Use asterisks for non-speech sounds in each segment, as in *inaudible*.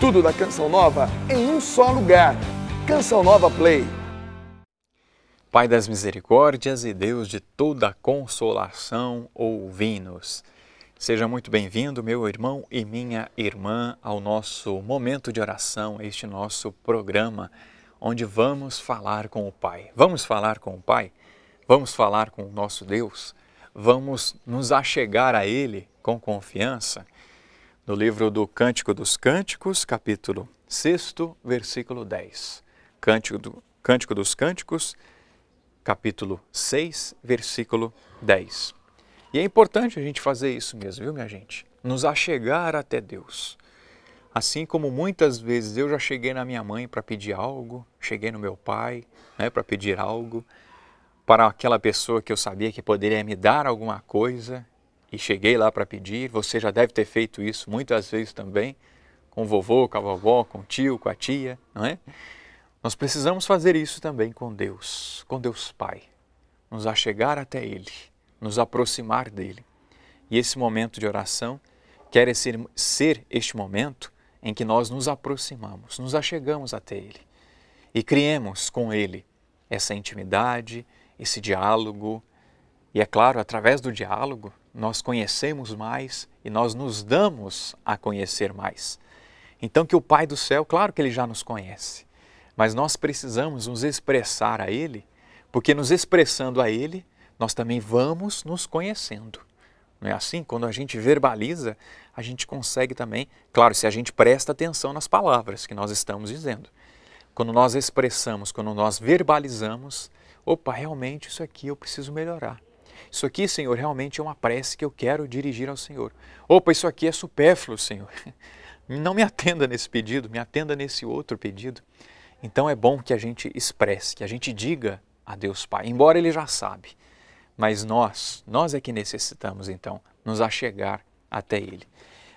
Tudo da Canção Nova em um só lugar. Canção Nova Play. Pai das misericórdias e Deus de toda consolação, ouvi-nos. Seja muito bem-vindo, meu irmão e minha irmã, ao nosso momento de oração, este nosso programa, onde vamos falar com o Pai. Vamos falar com o Pai? Vamos falar com o nosso Deus? Vamos nos achegar a Ele com confiança? no livro do Cântico dos Cânticos, capítulo 6, versículo 10. Cântico, do, Cântico dos Cânticos, capítulo 6, versículo 10. E é importante a gente fazer isso mesmo, viu, minha gente? Nos achegar até Deus. Assim como muitas vezes eu já cheguei na minha mãe para pedir algo, cheguei no meu pai né, para pedir algo, para aquela pessoa que eu sabia que poderia me dar alguma coisa e cheguei lá para pedir. Você já deve ter feito isso muitas vezes também, com o vovô, com a vovó, com o tio, com a tia, não é? Nós precisamos fazer isso também com Deus, com Deus Pai. Nos achegar até Ele, nos aproximar dEle. E esse momento de oração quer ser, ser este momento em que nós nos aproximamos, nos achegamos até Ele e criemos com Ele essa intimidade, esse diálogo. E é claro, através do diálogo, nós conhecemos mais e nós nos damos a conhecer mais. Então, que o Pai do céu, claro que ele já nos conhece, mas nós precisamos nos expressar a ele, porque nos expressando a ele, nós também vamos nos conhecendo. Não é assim? Quando a gente verbaliza, a gente consegue também, claro, se a gente presta atenção nas palavras que nós estamos dizendo. Quando nós expressamos, quando nós verbalizamos, opa, realmente isso aqui eu preciso melhorar. Isso aqui, Senhor, realmente é uma prece que eu quero dirigir ao Senhor. Opa, isso aqui é supérfluo, Senhor. *laughs* Não me atenda nesse pedido, me atenda nesse outro pedido. Então é bom que a gente expresse, que a gente diga a Deus Pai, embora Ele já sabe. Mas nós, nós é que necessitamos então nos achegar até Ele.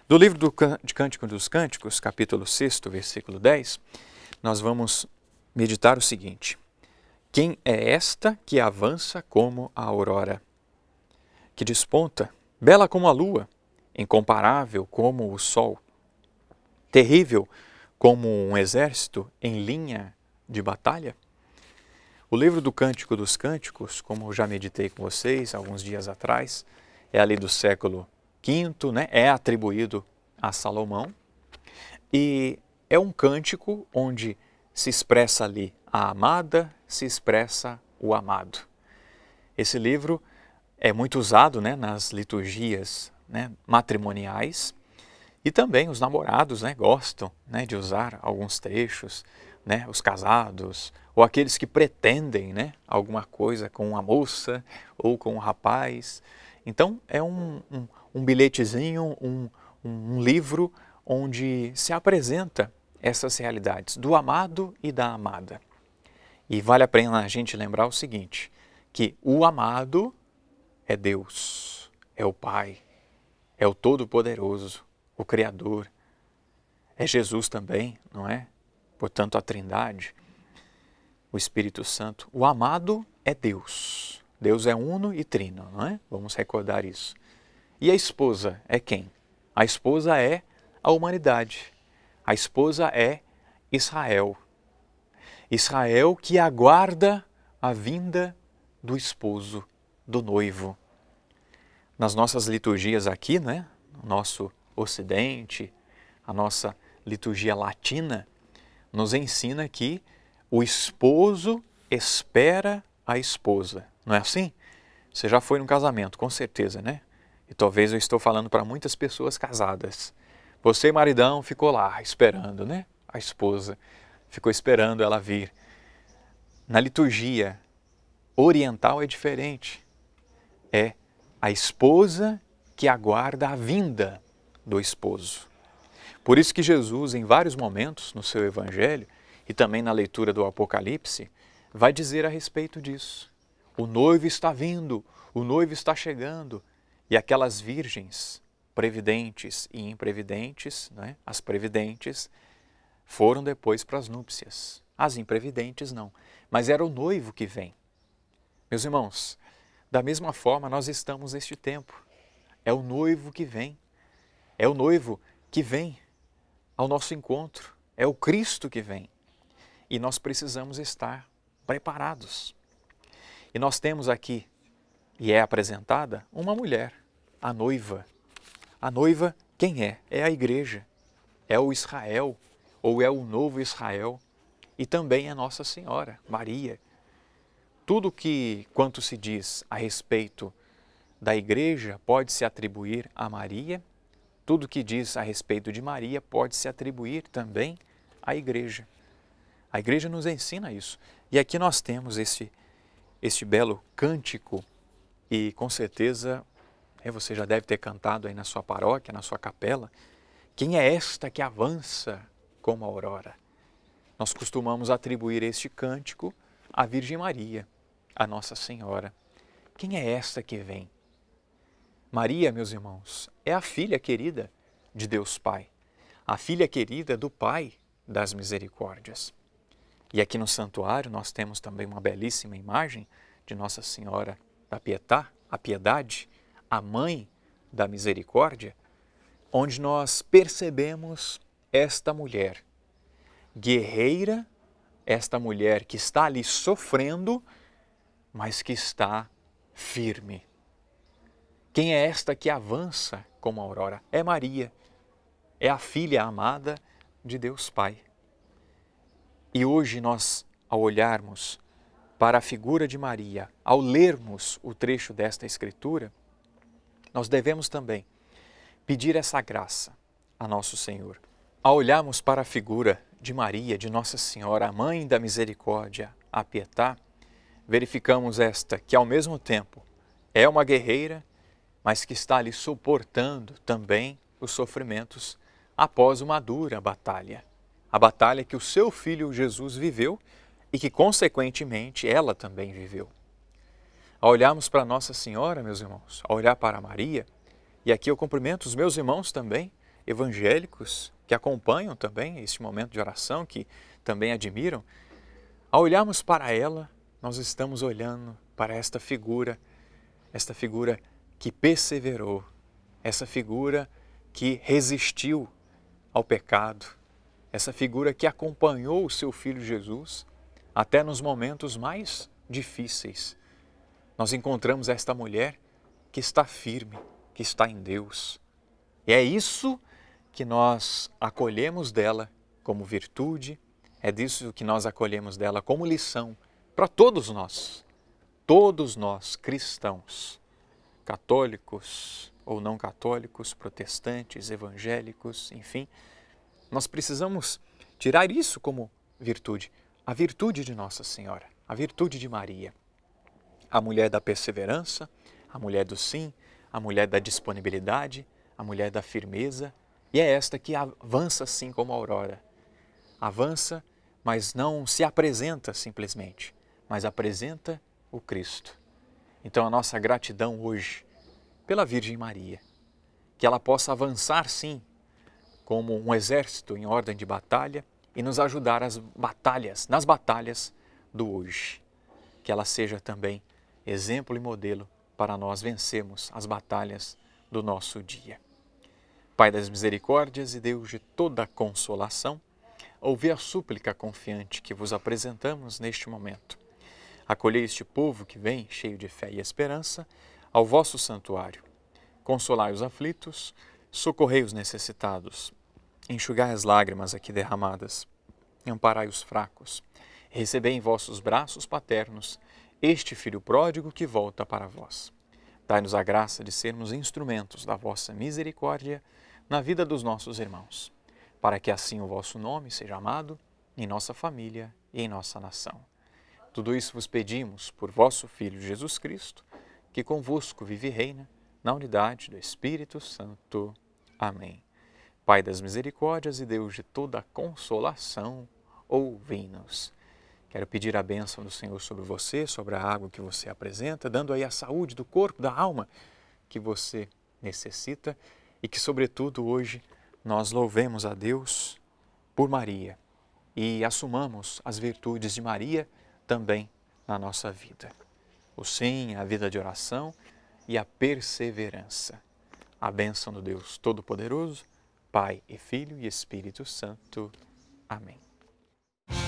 Do livro do de Cântico dos Cânticos, capítulo 6, versículo 10, nós vamos meditar o seguinte: Quem é esta que avança como a aurora? que desponta, bela como a lua, incomparável como o sol, terrível como um exército em linha de batalha? O livro do Cântico dos Cânticos, como eu já meditei com vocês alguns dias atrás, é ali do século V, né? é atribuído a Salomão, e é um cântico onde se expressa ali a amada, se expressa o amado. Esse livro é muito usado né, nas liturgias né, matrimoniais e também os namorados né, gostam né, de usar alguns trechos, né, os casados ou aqueles que pretendem né, alguma coisa com uma moça ou com um rapaz. Então é um, um, um bilhetezinho, um, um livro onde se apresenta essas realidades do amado e da amada. E vale a pena a gente lembrar o seguinte, que o amado é Deus, é o Pai, é o Todo-Poderoso, o Criador. É Jesus também, não é? Portanto, a Trindade, o Espírito Santo. O amado é Deus. Deus é uno e trino, não é? Vamos recordar isso. E a esposa é quem? A esposa é a humanidade. A esposa é Israel. Israel que aguarda a vinda do esposo, do noivo, nas nossas liturgias aqui, né? no nosso Ocidente, a nossa liturgia latina, nos ensina que o esposo espera a esposa. Não é assim? Você já foi num casamento, com certeza, né? E talvez eu estou falando para muitas pessoas casadas. Você, maridão, ficou lá esperando, né? A esposa ficou esperando ela vir. Na liturgia oriental é diferente. É a esposa que aguarda a vinda do esposo. Por isso que Jesus, em vários momentos no seu Evangelho e também na leitura do Apocalipse, vai dizer a respeito disso. O noivo está vindo, o noivo está chegando, e aquelas virgens, previdentes e imprevidentes, né, as previdentes, foram depois para as núpcias. As imprevidentes não, mas era o noivo que vem. Meus irmãos, da mesma forma, nós estamos neste tempo. É o noivo que vem. É o noivo que vem ao nosso encontro. É o Cristo que vem. E nós precisamos estar preparados. E nós temos aqui, e é apresentada, uma mulher, a noiva. A noiva, quem é? É a igreja. É o Israel, ou é o novo Israel. E também é Nossa Senhora, Maria tudo que quanto se diz a respeito da igreja pode se atribuir a Maria, tudo que diz a respeito de Maria pode se atribuir também à igreja. A igreja nos ensina isso. E aqui nós temos esse, este belo cântico e com certeza é, você já deve ter cantado aí na sua paróquia, na sua capela. Quem é esta que avança como a aurora? Nós costumamos atribuir este cântico a Virgem Maria, a Nossa Senhora. Quem é esta que vem? Maria, meus irmãos, é a filha querida de Deus Pai, a filha querida do Pai das misericórdias. E aqui no santuário nós temos também uma belíssima imagem de Nossa Senhora da Pietá, a Piedade, a Mãe da Misericórdia, onde nós percebemos esta mulher, guerreira esta mulher que está ali sofrendo, mas que está firme. Quem é esta que avança como a aurora? É Maria, é a filha amada de Deus Pai. E hoje nós, ao olharmos para a figura de Maria, ao lermos o trecho desta Escritura, nós devemos também pedir essa graça a nosso Senhor. Ao olharmos para a figura de Maria, de Nossa Senhora, a Mãe da Misericórdia, a Pietá, verificamos esta que ao mesmo tempo é uma guerreira, mas que está ali suportando também os sofrimentos após uma dura batalha. A batalha que o seu filho Jesus viveu e que, consequentemente, ela também viveu. Ao olharmos para Nossa Senhora, meus irmãos, ao olhar para Maria, e aqui eu cumprimento os meus irmãos também, evangélicos que acompanham também este momento de oração, que também admiram, ao olharmos para ela, nós estamos olhando para esta figura, esta figura que perseverou, essa figura que resistiu ao pecado, essa figura que acompanhou o seu filho Jesus até nos momentos mais difíceis. Nós encontramos esta mulher que está firme, que está em Deus. E é isso que nós acolhemos dela como virtude, é disso que nós acolhemos dela como lição para todos nós, todos nós cristãos, católicos ou não católicos, protestantes, evangélicos, enfim, nós precisamos tirar isso como virtude, a virtude de Nossa Senhora, a virtude de Maria, a mulher da perseverança, a mulher do sim, a mulher da disponibilidade, a mulher da firmeza, e é esta que avança assim como a aurora. Avança, mas não se apresenta simplesmente, mas apresenta o Cristo. Então a nossa gratidão hoje pela Virgem Maria, que ela possa avançar sim como um exército em ordem de batalha e nos ajudar as batalhas, nas batalhas do hoje. Que ela seja também exemplo e modelo para nós vencermos as batalhas do nosso dia. Pai das misericórdias e Deus de toda consolação, ouvi a súplica confiante que vos apresentamos neste momento. Acolhei este povo que vem, cheio de fé e esperança, ao vosso santuário. Consolai os aflitos, socorrei os necessitados, enxugai as lágrimas aqui derramadas, amparai os fracos, recebei em vossos braços paternos este filho pródigo que volta para vós. Dai-nos a graça de sermos instrumentos da vossa misericórdia na vida dos nossos irmãos, para que assim o vosso nome seja amado em nossa família e em nossa nação. Tudo isso vos pedimos por vosso Filho Jesus Cristo, que convosco vive e reina, na unidade do Espírito Santo. Amém. Pai das misericórdias e Deus de toda consolação, ouvi-nos. Quero pedir a bênção do Senhor sobre você, sobre a água que você apresenta, dando aí a saúde do corpo, da alma que você necessita e que, sobretudo, hoje nós louvemos a Deus por Maria e assumamos as virtudes de Maria também na nossa vida. O sim, a vida de oração e a perseverança. A bênção do Deus Todo-Poderoso, Pai e Filho e Espírito Santo. Amém.